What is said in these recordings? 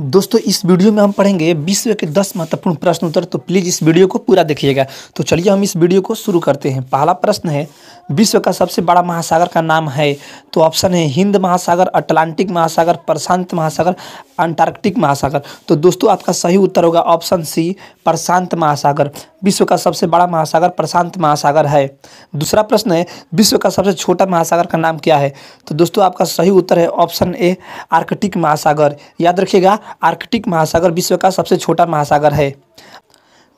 दोस्तों इस वीडियो में हम पढ़ेंगे विश्व के दस महत्वपूर्ण प्रश्न उत्तर तो प्लीज़ इस वीडियो को पूरा देखिएगा तो चलिए हम इस वीडियो को शुरू करते हैं पहला प्रश्न है विश्व का सबसे बड़ा महासागर का नाम है तो ऑप्शन है हिंद महासागर अटलांटिक महासागर प्रशांत महासागर अंटार्कटिक महासागर तो दोस्तों आपका सही उत्तर होगा ऑप्शन सी प्रशांत महासागर विश्व का सबसे बड़ा महासागर प्रशांत महासागर है दूसरा प्रश्न है विश्व का सबसे छोटा महासागर का नाम क्या है तो दोस्तों आपका सही उत्तर है ऑप्शन ए आर्कटिक महासागर याद रखिएगा आर्कटिक महासागर विश्व का सबसे छोटा महासागर है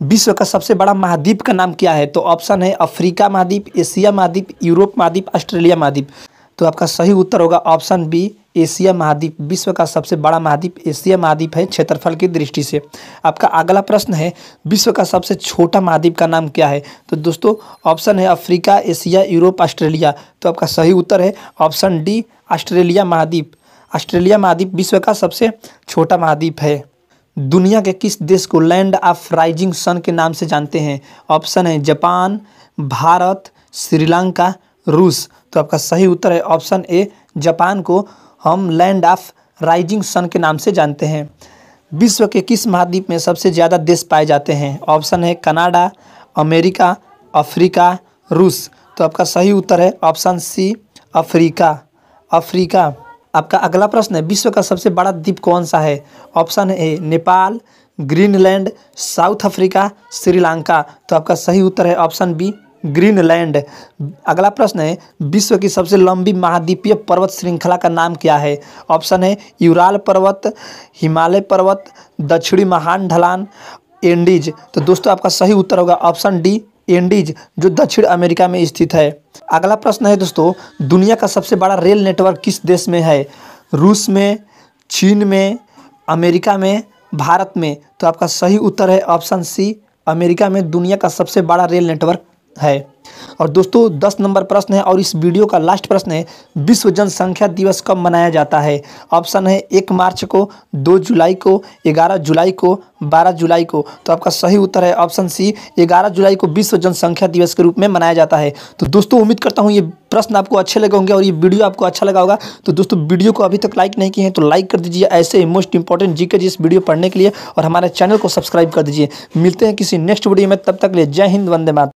विश्व का सबसे बड़ा महाद्वीप का नाम क्या है तो ऑप्शन है अफ्रीका महाद्वीप एशिया महाद्वीप यूरोप महाद्वीप ऑस्ट्रेलिया महाद्वीप तो आपका सही उत्तर होगा ऑप्शन बी एशिया महाद्वीप विश्व का सबसे बड़ा महाद्वीप एशिया महाद्वीप है क्षेत्रफल की दृष्टि से आपका अगला प्रश्न है विश्व का सबसे छोटा महाद्वीप का नाम क्या है तो दोस्तों ऑप्शन है अफ्रीका एशिया यूरोप ऑस्ट्रेलिया तो आपका सही उत्तर है ऑप्शन डी ऑस्ट्रेलिया महाद्वीप ऑस्ट्रेलिया महाद्वीप विश्व का सबसे छोटा महाद्वीप है दुनिया के किस देश को लैंड ऑफ राइजिंग सन के नाम से जानते हैं ऑप्शन है जापान भारत श्रीलंका रूस तो आपका सही उत्तर है ऑप्शन ए जापान को हम लैंड ऑफ राइजिंग सन के नाम से जानते हैं विश्व के किस महाद्वीप में सबसे ज़्यादा देश पाए जाते हैं ऑप्शन है कनाडा अमेरिका अफ्रीका रूस तो आपका सही उत्तर है ऑप्शन सी अफ्रीका अफ्रीका आपका अगला प्रश्न है विश्व का सबसे बड़ा द्वीप कौन सा है option A Nepal Greenland South Africa Sri Lanka तो आपका सही उत्तर है ऑप्शन बी ग्रीनलैंड अगला प्रश्न है विश्व की सबसे लंबी महाद्वीपीय पर्वत श्रृंखला का नाम क्या है ऑप्शन है यूराल पर्वत हिमालय पर्वत दक्षिणी महान ढलान एंडीज तो दोस्तों आपका सही उत्तर होगा ऑप्शन डी एंडीज जो दक्षिण अमेरिका में स्थित है अगला प्रश्न है दोस्तों दुनिया का सबसे बड़ा रेल नेटवर्क किस देश में है रूस में चीन में अमेरिका में भारत में तो आपका सही उत्तर है ऑप्शन सी अमेरिका में दुनिया का सबसे बड़ा रेल नेटवर्क है और दोस्तों दस नंबर प्रश्न है और इस वीडियो का लास्ट प्रश्न है विश्व जनसंख्या दिवस कब मनाया जाता है ऑप्शन है एक मार्च को दो जुलाई को ग्यारह जुलाई को बारह जुलाई को तो आपका सही उत्तर है ऑप्शन सी ग्यारह जुलाई को विश्व जनसंख्या दिवस के रूप में मनाया जाता है तो दोस्तों उम्मीद करता हूँ ये प्रश्न आपको अच्छे लगे होंगे और ये वीडियो आपको अच्छा लगा होगा तो दोस्तों वीडियो को अभी तक लाइक नहीं किए हैं तो लाइक कर दीजिए ऐसे ही मोस्ट इंपॉर्टेंट जी के जिस वीडियो पढ़ने के लिए और हमारे चैनल को सब्सक्राइब कर दीजिए मिलते हैं किसी नेक्स्ट वीडियो में तब तक लिए जय हिंद वंदे मात